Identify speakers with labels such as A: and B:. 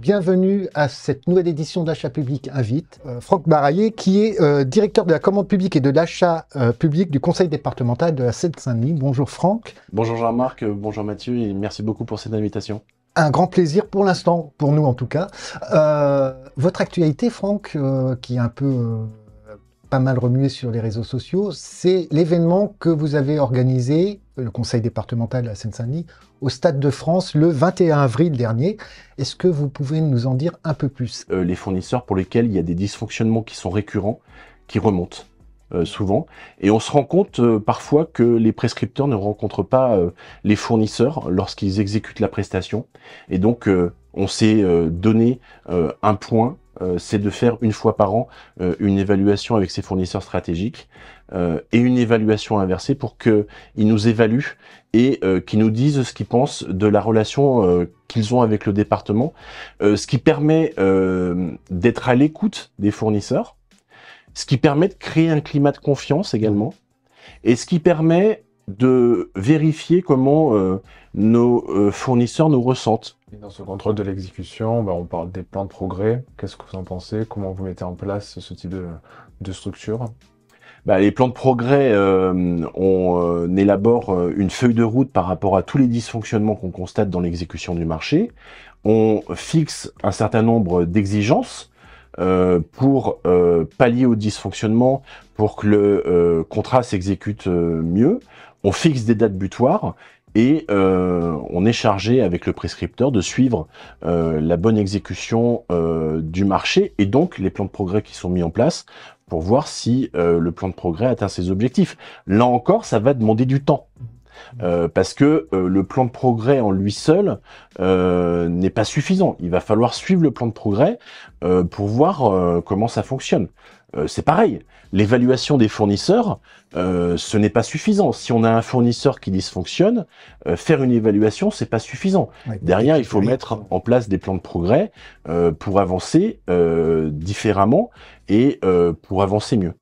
A: Bienvenue à cette nouvelle édition d'achat public invite euh, Franck Baraillé qui est euh, directeur de la commande publique et de l'achat euh, public du conseil départemental de la Seine-Saint-Denis. Bonjour Franck.
B: Bonjour Jean-Marc, bonjour Mathieu et merci beaucoup pour cette invitation.
A: Un grand plaisir pour l'instant, pour nous en tout cas. votre actualité Franck, qui est un peu mal remué sur les réseaux sociaux, c'est l'événement que vous avez organisé, le conseil départemental de la Seine-Saint-Denis, au Stade de France le 21 avril dernier. Est-ce que vous pouvez nous en dire un peu plus
B: euh, Les fournisseurs pour lesquels il y a des dysfonctionnements qui sont récurrents, qui remontent. Euh, souvent. Et on se rend compte euh, parfois que les prescripteurs ne rencontrent pas les fournisseurs lorsqu'ils exécutent la prestation. Et donc, on s'est donné un point euh, c'est de faire une fois par an euh, une évaluation avec ses fournisseurs stratégiques euh, et une évaluation inversée pour qu'ils nous évaluent et qu'ils nous disent ce qu'ils pensent de la relation qu'ils ont avec le département, ce qui permet d'être à l'écoute des fournisseurs, ce qui permet de créer un climat de confiance également, et ce qui permet de vérifier comment euh, nos euh, fournisseurs nous ressentent. dans ce contrôle de l'exécution, bah, on parle des plans de progrès. Qu'est-ce que vous en pensez Comment vous mettez en place ce type de, structure bah, les plans de progrès, euh, on élabore une feuille de route par rapport à tous les dysfonctionnements qu'on constate dans l'exécution du marché. On fixe un certain nombre d'exigences euh, pour euh, pallier au dysfonctionnement, pour que le euh, contrat s'exécute mieux. On fixe des dates butoirs et on est chargé avec le prescripteur de suivre la bonne exécution du marché et donc les plans de progrès qui sont mis en place pour voir si le plan de progrès atteint ses objectifs. Là encore, ça va demander du temps. Euh, parce que euh, le plan de progrès en lui seul euh, n'est pas suffisant. Il va falloir suivre le plan de progrès pour voir comment ça fonctionne. c'est pareil, l'évaluation des fournisseurs, ce n'est pas suffisant. Si on a un fournisseur qui dysfonctionne, faire une évaluation, c'est pas suffisant. Derrière, il faut mettre en place des plans de progrès pour avancer différemment et pour avancer mieux.